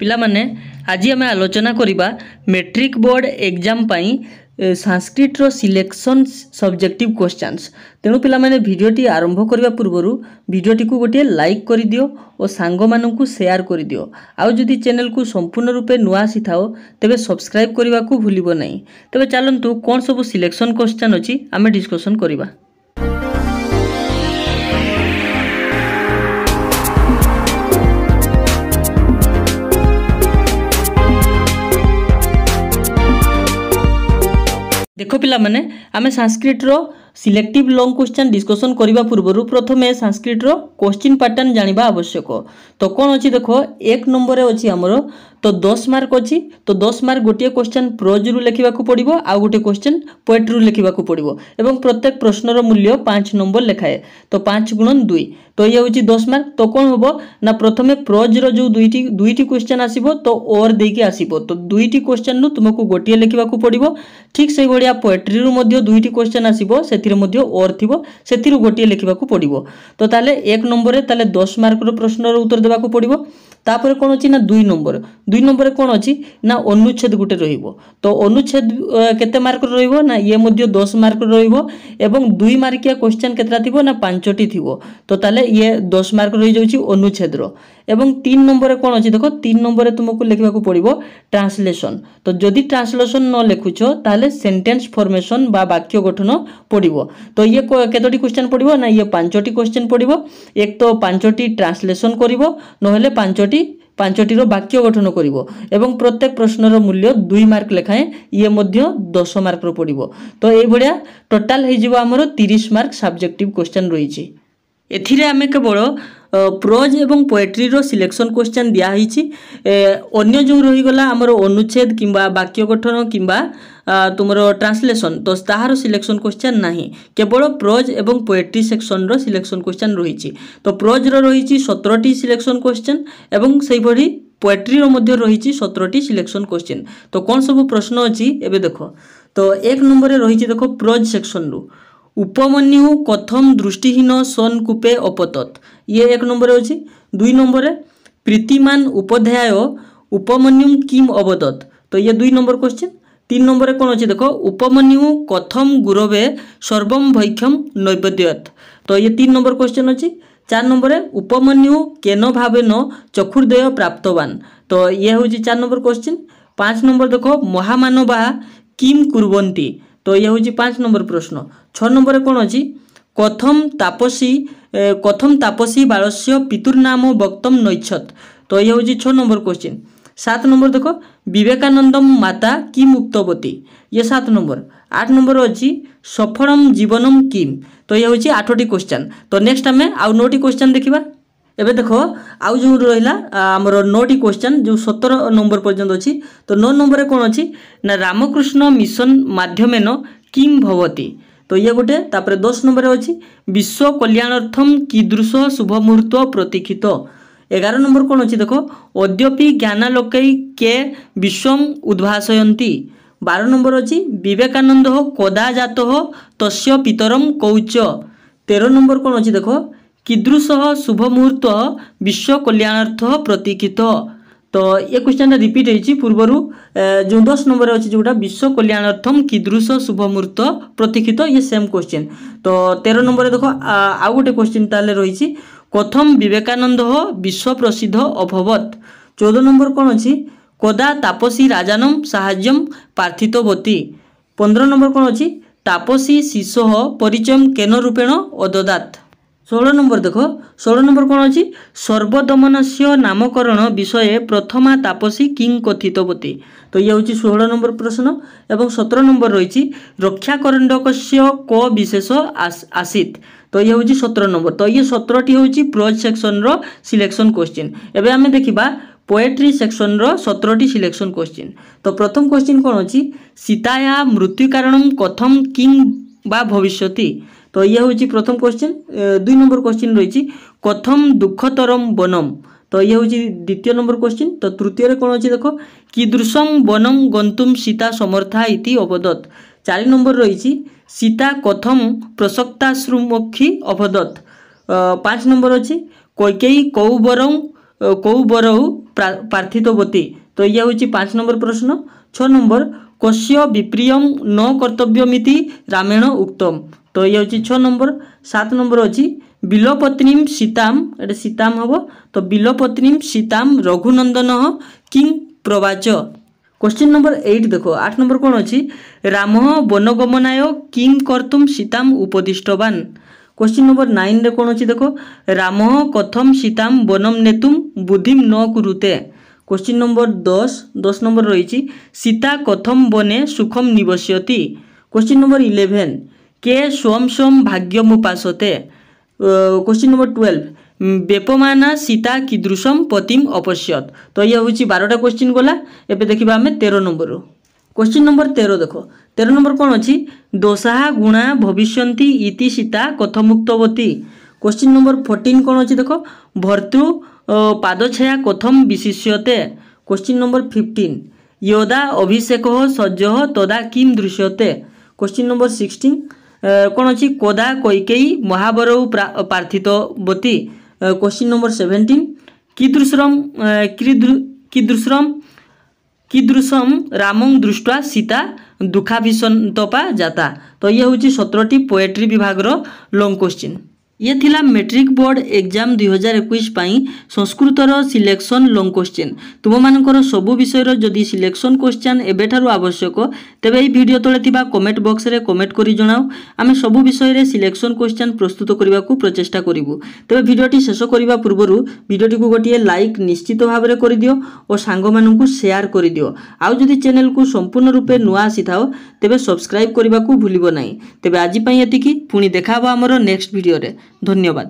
ପିଲାମାନେ ଆଜି ଆମେ ଆଲୋଚନା କରିବା ମେଟ୍ରିକ୍ ବୋର୍ଡ଼ ଏକ୍ଜାମ୍ ପାଇଁ ସାଂସ୍କ୍ରିଟ୍ର ସିଲେକ୍ସନ୍ ସବଜେକ୍ଟିଭ୍ କ୍ୱେଶ୍ଚନ୍ସ ତେଣୁ ପିଲାମାନେ ଭିଡ଼ିଓଟି ଆରମ୍ଭ କରିବା ପୂର୍ବରୁ ଭିଡ଼ିଓଟିକୁ ଗୋଟିଏ ଲାଇକ୍ କରିଦିଅ ଓ ସାଙ୍ଗମାନଙ୍କୁ ସେୟାର କରିଦିଅ ଆଉ ଯଦି ଚ୍ୟାନେଲକୁ ସମ୍ପୂର୍ଣ୍ଣ ରୂପେ ନୂଆ ଆସିଥାଅ ତେବେ ସବସ୍କ୍ରାଇବ୍ କରିବାକୁ ଭୁଲିବ ନାହିଁ ତେବେ ଚାଲନ୍ତୁ କ'ଣ ସବୁ ସିଲେକ୍ସନ୍ କ୍ୱେଶ୍ଚନ୍ ଅଛି ଆମେ ଡିସ୍କସନ୍ କରିବା ଦେଖ ପିଲାମାନେ ଆମେ ସାଂସ୍କ୍ରିଟର ସିଲେକ୍ଟିଭ୍ ଲଙ୍ଗ୍ କ୍ୱେଶ୍ଚନ୍ ଡିସ୍କସନ୍ କରିବା ପୂର୍ବରୁ ପ୍ରଥମେ ସାଂସ୍କ୍ରିଟର କ୍ୱେଶ୍ଚିନ୍ ପାଟର୍ନ ଜାଣିବା ଆବଶ୍ୟକ ତ କ'ଣ ଅଛି ଦେଖ ଏକ ନମ୍ବରରେ ଅଛି ଆମର তো দশ মার্ক ଅଛି ତ ଦଶ ମାର୍କ ଗୋଟିଏ କ୍ୱେଶ୍ଚନ୍ ପ୍ରୋଜ୍ରୁ ଲେଖିବାକୁ ପଡ଼ିବ ଆଉ ଗୋଟିଏ କ୍ୱେଶ୍ଚନ୍ ପୋଏଟ୍ରୁ ଲେଖିବାକୁ ପଡ଼ିବ ଏବଂ ପ୍ରତ୍ୟେକ ପ୍ରଶ୍ନର ମୂଲ୍ୟ ପାଞ୍ଚ ନମ୍ବର ଲେଖାଏ ତ ପାଞ୍ଚ ଗୁଣ ଦୁଇ ତ ଇଏ ହେଉଛି ଦଶ ମାର୍କ ତ କ'ଣ ହେବ ନା ପ୍ରଥମେ ପ୍ରୋଜ୍ର ଯେଉଁ ଦୁଇଟି ଦୁଇଟି କ୍ୱେଶ୍ଚନ୍ ଆସିବ ତ ଓର୍ ଦେଇକି ଆସିବ ତ ଦୁଇଟି କ୍ୱେଶ୍ଚନ୍ରୁ ତୁମକୁ ଗୋଟିଏ ଲେଖିବାକୁ ପଡ଼ିବ ଠିକ୍ ସେହିଭଳିଆ ପୋଏଟ୍ରିରୁ ମଧ୍ୟ ଦୁଇଟି କ୍ୱେଶ୍ଚନ୍ ଆସିବ ସେଥିରେ ମଧ୍ୟ ଓର୍ ଥିବ ସେଥିରୁ ଗୋଟିଏ ଲେଖିବାକୁ ପଡ଼ିବ ତ ତାହେଲେ ଏକ ନମ୍ବରରେ ତାହେଲେ ଦଶ ମାର୍କର ପ୍ରଶ୍ନର ଉତ୍ତର ଦେବାକୁ ପଡ଼ିବ ତାପରେ କ'ଣ ଅଛି ନା ଦୁଇ ନମ୍ବର ଦୁଇ ନମ୍ବରରେ କ'ଣ ଅଛି ନା ଅନୁଚ୍ଛେଦ ଗୋଟେ ରହିବ ତ ଅନୁଚ୍ଛେଦ କେତେ ମାର୍କର ରହିବ ନା ଇଏ ମଧ୍ୟ ଦଶ ମାର୍କର ରହିବ ଏବଂ ଦୁଇ ମାର୍କିଆ କ୍ୱେଶ୍ଚନ୍ କେତେଟା ଥିବ ନା ପାଞ୍ଚଟି ଥିବ ତ ତାହେଲେ ଇଏ ଦଶ ମାର୍କ ରହିଯାଉଛି ଅନୁଚ୍ଛେଦର ଏବଂ ତିନି ନମ୍ବରରେ କ'ଣ ଅଛି ଦେଖ ତିନି ନମ୍ବରରେ ତୁମକୁ ଲେଖିବାକୁ ପଡ଼ିବ ଟ୍ରାନ୍ସଲେସନ୍ ତ ଯଦି ଟ୍ରାନ୍ସଲେସନ୍ ନ ଲେଖୁଛ ତାହେଲେ ସେଣ୍ଟେନ୍ସ ଫର୍ମେସନ୍ ବା ବାକ୍ୟ ଗଠନ ପଡ଼ିବ ତ ଇଏ କେତୋଟି କ୍ୱେଶ୍ଚନ୍ ପଡ଼ିବ ନା ଇଏ ପାଞ୍ଚଟି କ୍ୱେଶ୍ଚନ୍ ପଡ଼ିବ ଏକ ତ ପାଞ୍ଚଟି ଟ୍ରାନ୍ସଲେସନ୍ କରିବ ନହେଲେ ପାଞ୍ଚଟି ପାଞ୍ଚଟିର ବାକ୍ୟ ଗଠନ କରିବ ଏବଂ ପ୍ରତ୍ୟେକ ପ୍ରଶ୍ନର ମୂଲ୍ୟ ଦୁଇ ମାର୍କ ଲେଖାଏଁ ଇଏ ମଧ୍ୟ ଦଶ ମାର୍କର ପଡ଼ିବ ତ ଏଇଭଳିଆ ଟୋଟାଲ୍ ହେଇଯିବ ଆମର ତିରିଶ ମାର୍କ ସବଜେକ୍ଟିଭ୍ କ୍ୱେଶ୍ଚନ୍ ରହିଛି ଏଥିରେ ଆମେ କେବଳ ପ୍ରୋଜ୍ ଏବଂ ପୋଏଟ୍ରିର ସିଲେକ୍ସନ୍ କ୍ୱେଶ୍ଚନ୍ ଦିଆହେଇଛି ଅନ୍ୟ ଯେଉଁ ରହିଗଲା ଆମର ଅନୁଚ୍ଛେଦ କିମ୍ବା ବାକ୍ୟ ଗଠନ କିମ୍ବା ତୁମର ଟ୍ରାନ୍ସଲେସନ୍ ତ ତାହାର ସିଲେକ୍ସନ୍ କ୍ୱେଶ୍ଚନ୍ ନାହିଁ କେବଳ ପ୍ରୋଜ୍ ଏବଂ ପୋଏଟ୍ରି ସେକ୍ସନ୍ର ସିଲେକ୍ସନ୍ କ୍ୱେଶ୍ଚନ୍ ରହିଛି ତ ପ୍ରୋଜ୍ର ରହିଛି ସତରଟି ସିଲେକ୍ସନ୍ କ୍ୱେଶ୍ଚନ୍ ଏବଂ ସେହିଭଳି ପୋଏଟ୍ରିର ମଧ୍ୟ ରହିଛି ସତରଟି ସିଲେକ୍ସନ୍ କ୍ୱେଶ୍ଚନ୍ ତ କ'ଣ ସବୁ ପ୍ରଶ୍ନ ଅଛି ଏବେ ଦେଖ ତ ଏକ ନମ୍ବରରେ ରହିଛି ଦେଖ ପ୍ରୋଜ୍ ସେକ୍ସନ୍ରୁ উপমন্যু কথম দৃষ্টিহীন সোনকূপে অপতত ইয়ে এক নম্বরে ଅଛି দুই নম্বরে প্রীতিমান উপাধ্যায় উপমন্যু কিম অবদত তো ইয়ে দুই নম্বর কোশ্চেন তিন নম্বরে কোণ অছে দেখো উপমন্যু কথম গুরবে সর্বম ভৈক্ষম নৈবেদ্যত তো ইয়ে তিন নম্বর কোশ্চেন অছি চার নম্বরে উপমন্যু কেন ভাবে ন চক্ষুর্দয় প্রাপ্তবান তো ইয়ে হচ্ছে চার নম্বর কোশ্চেন পাঁচ নম্বর দেখো মহামানবা কিম কুরবন্তি তো ଇଏ ହେଉଛି ପାଞ୍ଚ ନମ୍ବର ପ୍ରଶ୍ନ ଛଅ ନମ୍ବରରେ କ'ଣ ଅଛି কথম ତାପସୀ কথম ତାପସୀ ବାଳସ୍ୟ ପିତୁର୍ନାମ ବକ୍ତମ୍ ନୈଛତ ତ ଇଏ ହେଉଛି ଛଅ ନମ୍ବର କୋଶ୍ଚିନ୍ ସାତ ନମ୍ବର ଦେଖ ବିବେକାନନ୍ଦମ ମାତା କି ମୁକ୍ତବତୀ ଇଏ ସାତ ନମ୍ବର ଆଠ ନମ୍ବର ଅଛି ସଫଳମ ଜୀବନମ କିମ୍ ତ ଇଏ ହେଉଛି ଆଠଟି କୋଶ୍ଚାନ୍ ତ ନେକ୍ସଟ ଆମେ ଆଉ ନଅଟି କୋଶ୍ଚାନ୍ ଦେଖିବା এবে দেখ আউ যে রহিলা আমার নোটি কোশ্চেন যে সতের নম্বর পর্যন্ত অছি তো ন নম্বরে কোণ অছি না রামকৃষ্ণ মিশন মাধ্যমে ন কিম ভবতী তো ইয়ে গোটে তাপরে দশ নম্বরে অছি বিশ্ব কল্যাণার্থম কিদৃশ শুভ মুহূর্ত প্রতীক্ষিত এগার নম্বর কোণ অছি দেখ অদ্যপি জ্ঞানালোকাই কে বিশ্বম উদ্ভাসয়ন্তী বার নম্বর অছি বিবেকানন্দ কদা জাত তস্য পিতরম কৌচ তের নম্বর কোণ অছি দেখ কিদৃশহ শুভমুহূর্ত বিশ্ব কল্যাণার্থ প্রতীক্ষিত তো এ কোশ্চেনটা রিপিট হয়েছি পূর্বর যে দশ নম্বরে অছে যেটা বিশ্ব কল্যাণার্থম কিদৃশ শুভমূর্ত প্রতীক্ষিত ইয়ে সেম কোশ্চেন তো তেরো নম্বরে দেখো আউ গোটে কোশ্চেন তাহলে রয়েছে কথম বিবেকানন্দ বিশ্ব প্রসিদ্ধ অভবত চৌদ নম্বর কোণ অছি কদা তাপসী রাজানম সাহায্যম প্রার্থিতবতী পনেরো নম্বর কোণ অছি তাপসী শিশু পরিচয় কেন রূপেণ অদদাত ষোহଳ ନମ୍ବର ଦେଖ ଷୋହଳ ନମ୍ବର କ'ଣ ଅଛି ସର୍ବଦମନସ୍ୟ ନାମକରଣ ବିଷୟ ପ୍ରଥମା ତାପସୀ କିଂ କଥିତବତୀ ତ ଇଏ ହେଉଛି ଷୋହଳ ନମ୍ବର ପ୍ରଶ୍ନ ଏବଂ ସତର ନମ୍ବର ରହିଛି ରକ୍ଷାକରଣ୍ଡକସ୍ୟ କ ବିଶେଷ ଆସିତ ତ ଇଏ ହେଉଛି ସତର ନମ୍ବର ତ ଇଏ ସତରଟି ହେଉଛି ପ୍ରୋଜ୍ ସେକ୍ସନ୍ର ସିଲେକ୍ସନ୍ କୋଶ୍ଚିନ୍ ଏବେ ଆମେ ଦେଖିବା পোয়েট্রি সেকশনর সতেরটি সিলেকশন কোশ্চিন তো প্রথম কোশ্চিন কোণ অছি সীতায়া মৃত্যু কারণ কথম কিং বা ভবিষ্যতি তো ইয়ে হচ্ছে প্রথম কোশ্চেন দুই নম্বর কোশ্চেন রয়েছে কথম দুঃখতরম বনম তো ইয়ে হচ্ছে দ্বিতীয় নম্বর কোশ্চিন তো তৃতীয়রে কোণ অছে দেখো কিদৃশম বনম গন্তুম সীতা সমর্থা ইতি অবদত চারি নম্বর রয়েছে সীতা কথম প্রসক্তা শ্রুমক্ষী অবদত পাঁচ নম্বর অছে কৈকেয়ী কৌবরং কৌবরৌ প্রার্থিতবতী তো ইয়ে হচ্ছে পাঁচ নম্বর প্রশ্ন ছ নম্বর কস্য বিপ্রিয়ম ন কর্তব্যমিতি রামায়ণ উক্তম তো ইয়ে হচ্ছে ছ নম্বর সাত নম্বর অছি বিলপত্নীম সীতাম এটা সীতাম হব তো বিলপত্নীম সীতাম রঘুনন্দন কিং প্রবাচ কোশ্চিন নম্বর এইট দেখো আট নম্বর কোণ অছি রাম বনগমনায় কিং কর্তুম সীতাম উপদিষ্টবান কোশ্চিন নম্বর নাইনরে কোণ অছি দেখো রাম কথম সীতাম বনম নেতুম বুদ্ধিম ন কুরুতে কোশ্চিন নম্বর দশ দশ নম্বর রয়েছে সীতা কথম বনে সুখম নিবসিয়তি কোশ্চিন নম্বর ইলেভেন কে সোম সোম ভাগ্যম উপাসতে কোশ্চিন নম্বর টুয়েলভ বেপমানা সীতা কিদৃশম পতিম অপশ্যত তো ইয়ে হচ্ছে বারোটা কোশ্চিন গলা এবে দেখিবা আমি তেরো নম্বর কোশ্চিন নম্বর তেরো দেখ তেরো নম্বর কোণ অছি দোষাহা গুণা ভবিষ্যন্তি ইতি সীতা কথমুক্তবতী কোশ্চিন নম্বর ফোর্টিন কোণ অছি দেখ ভর্তৃ পাদছায়া কথম বিশিষ্যতে কোশ্চিন নম্বর ফিফটিন ইয়দা অভিষেক সজ্জ তদা কিম দৃশ্যতে কোশ্চিন নম্বর সিক্সটিন কোণ অছি কদা কৈকেয়ী মহাবরৌ প্রার্থিতবতী কোশ্চিন নম্বর সেভেন্টিন কিদৃশ্রম কিদৃশ্রম কিদৃশম রামং দৃষ্টা সীতা দুঃখাভিসন্তপা যাতা তো ইয়ে হচ্ছে সতেরটি পোয়েট্রি বিভাগর লং কোশ্চিন ଇଏ ଥିଲା ମେଟ୍ରିକ୍ ବୋର୍ଡ଼ ଏକ୍ଜାମ୍ ଦୁଇ ହଜାର ଏକୋଇଶ ପାଇଁ ସଂସ୍କୃତର ସିଲେକ୍ସନ୍ ଲଙ୍ଗ୍ କୋଶ୍ଚିନ୍ ତୁମମାନଙ୍କର ସବୁ ବିଷୟର ଯଦି ସିଲେକ୍ସନ୍ କୋଶ୍ଚିନ୍ ଏବେଠାରୁ ଆବଶ୍ୟକ ତେବେ ଏହି ଭିଡ଼ିଓ ତଳେ ଥିବା କମେଣ୍ଟ ବକ୍ସରେ କମେଣ୍ଟ କରି ଜଣାଅ ଆମେ ସବୁ ବିଷୟରେ ସିଲେକ୍ସନ୍ କୋଶ୍ଚିନ୍ ପ୍ରସ୍ତୁତ କରିବାକୁ ପ୍ରଚେଷ୍ଟା କରିବୁ ତେବେ ଭିଡ଼ିଓଟି ଶେଷ କରିବା ପୂର୍ବରୁ ଭିଡ଼ିଓଟିକୁ ଗୋଟିଏ ଲାଇକ୍ ନିଶ୍ଚିତ ଭାବରେ କରିଦିଅ ଓ ସାଙ୍ଗମାନଙ୍କୁ ସେୟାର କରିଦିଅ ଆଉ ଯଦି ଚ୍ୟାନେଲକୁ ସମ୍ପୂର୍ଣ୍ଣ ରୂପେ ନୂଆ ଆସିଥାଅ ତେବେ ସବସ୍କ୍ରାଇବ୍ କରିବାକୁ ଭୁଲିବ ନାହିଁ ତେବେ ଆଜି ପାଇଁ ଏତିକି ପୁଣି ଦେଖାହେବ ଆମର ନେକ୍ସଟ ଭିଡ଼ିଓରେ ধন্যবাদ